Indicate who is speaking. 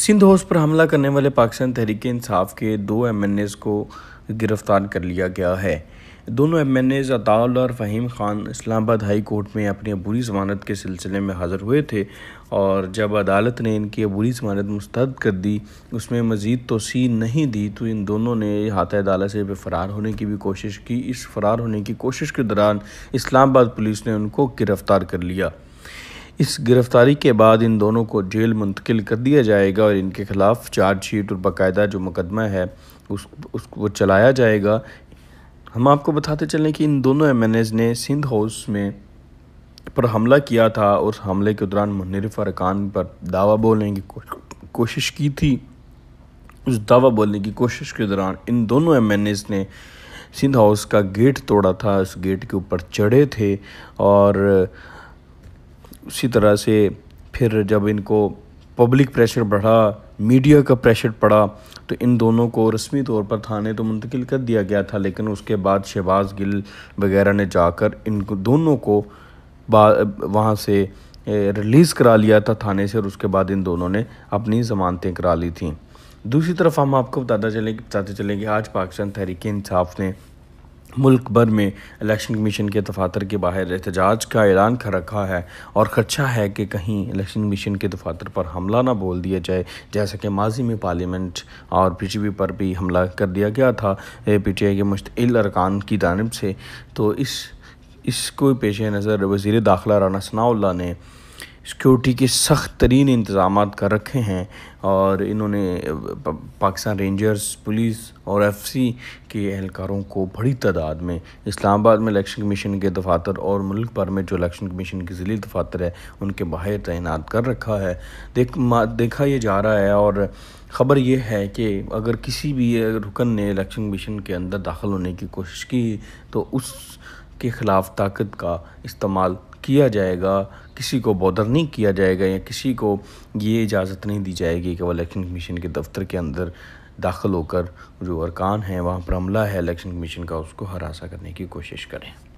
Speaker 1: Sindh house पर हमला करने वाले पाकिस्तान तहरीक इंसाफ के दो एम एन एज़ को गिरफ्तार कर लिया गया है दोनों एम एन एज अताउल और फ़हीम ख़ान इस्लामाबाद हाई कोर्ट में अपनी अबूरी जमानत के सिलसिले में हाज़िर हुए थे और जब अदालत ने इनकी अबूरी जमानत मुस्तद कर दी उसमें मज़ीद तोसी नहीं दी तो इन दोनों ने हाथ अदालत से फ़रार होने की भी कोशिश की इस फ़रार होने की कोशिश के दौरान इस्लामाबाद पुलिस ने उनको गिरफ़्तार कर लिया इस गिरफ्तारी के बाद इन दोनों को जेल मुंतकिल कर दिया जाएगा और इनके खिलाफ चार्जशीट और बाकायदा जो मुकदमा है उस उसको चलाया जाएगा हम आपको बताते चलें कि इन दोनों एम ने सिंध हाउस में पर हमला किया था और हमले के दौरान मुनर फरकान पर दावा बोलने की कोशिश की थी उस दावा बोलने की कोशिश के दौरान इन दोनों एम ने सिंध हाउस का गेट तोड़ा था उस गेट के ऊपर चढ़े थे और उसी तरह से फिर जब इनको पब्लिक प्रेशर बढ़ा मीडिया का प्रेशर पड़ा तो इन दोनों को रस्मी तौर पर थाने तो मुंतकिल कर दिया गया था लेकिन उसके बाद शहबाज गिल वगैरह ने जाकर इन दोनों को वहाँ से रिलीज़ करा लिया था थाने से और उसके बाद इन दोनों ने अपनी ज़मानतें करा ली थी दूसरी तरफ हम आपको बताता चलें बताते चलें कि आज पाकिस्तान तहरीक इंसाफ ने मुल्क भर में इलेक्शन कमीशन के दफातर के बाहर एहतजाज का ऐलान कर रखा है और खदशा है कि कहीं इलेक्शन कमीशन के दफातर पर हमला ना बोल दिया जाए जैसा कि माजी में पार्लियामेंट और पी टी पर भी हमला कर दिया गया था पी टी आई के मुश्तिल अरकान की जानब से तो इस इसको पेश नज़र वज़ी दाखिला राना सनाउल्ला ने सिक्योरिटी के सख्त तरीन इंतज़ाम कर रखे हैं और इन्होंने पाकिस्तान रेंजर्स पुलिस और एफसी के एहलकारों को बड़ी तादाद में इस्लामाबाद में इलेक्शन कमीशन के दफातर और मुल्क भर में जो इलेक्शन कमीशन के ज़िली दफातर है उनके बाहर तैनात कर रखा है देख देखा यह जा रहा है और ख़बर यह है कि अगर किसी भी रुकन ने इलेक्शन कमीशन के अंदर दाखिल होने की कोशिश की तो उस के ख़िलाफ़ ताकत का इस्तेमाल किया जाएगा किसी को बॉदर नहीं किया जाएगा या किसी को ये इजाज़त नहीं दी जाएगी कि वो इलेक्शन कमीशन के दफ्तर के अंदर दाखिल होकर जो अरकान है वहाँ पर हमला है इलेक्शन कमीशन का उसको हरासा करने की कोशिश करें